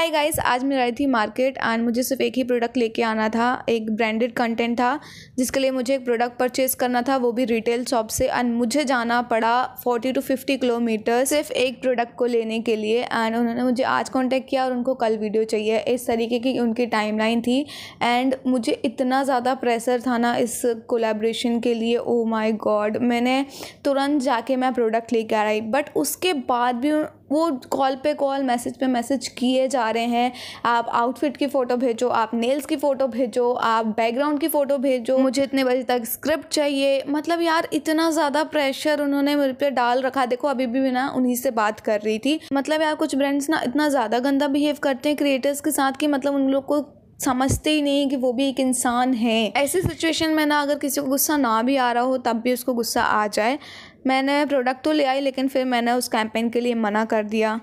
Hi guys आज मैं आई थी मार्केट एंड मुझे सिर्फ एक ही प्रोडक्ट लेके आना था एक ब्रांडेड कंटेंट था जिसके लिए मुझे एक प्रोडक्ट परचेज करना था वो भी रिटेल शॉप से एंड मुझे जाना पड़ा 40 टू 50 किलोमीटर सिर्फ एक प्रोडक्ट को लेने के लिए एंड उन्होंने मुझे आज कांटेक्ट किया और उनको कल वीडियो चाहिए इस तरीके की उनकी टाइम थी एंड मुझे इतना ज़्यादा प्रेशर था ना इस कोलेब्रेशन के लिए ओ माई गॉड मैंने तुरंत जाके मैं प्रोडक्ट लेके आई बट उसके बाद भी वो कॉल पे कॉल मैसेज पे मैसेज किए जा रहे हैं आप आउटफिट की फ़ोटो भेजो आप नेल्स की फ़ोटो भेजो आप बैकग्राउंड की फ़ोटो भेजो हम्म। मुझे इतने बजे तक स्क्रिप्ट चाहिए मतलब यार इतना ज़्यादा प्रेशर उन्होंने मेरे पे डाल रखा देखो अभी भी मैं ना उन्हीं से बात कर रही थी मतलब यार कुछ ब्रांड्स ना इतना ज़्यादा गंदा बिहेव करते हैं क्रिएटर्स के साथ कि मतलब उन लोग को समझते ही नहीं कि वो भी एक इंसान है ऐसी सिचुएशन में ना अगर किसी को गुस्सा ना भी आ रहा हो तब भी उसको गुस्सा आ जाए मैंने प्रोडक्ट तो ले आई लेकिन फिर मैंने उस कैंपेन के लिए मना कर दिया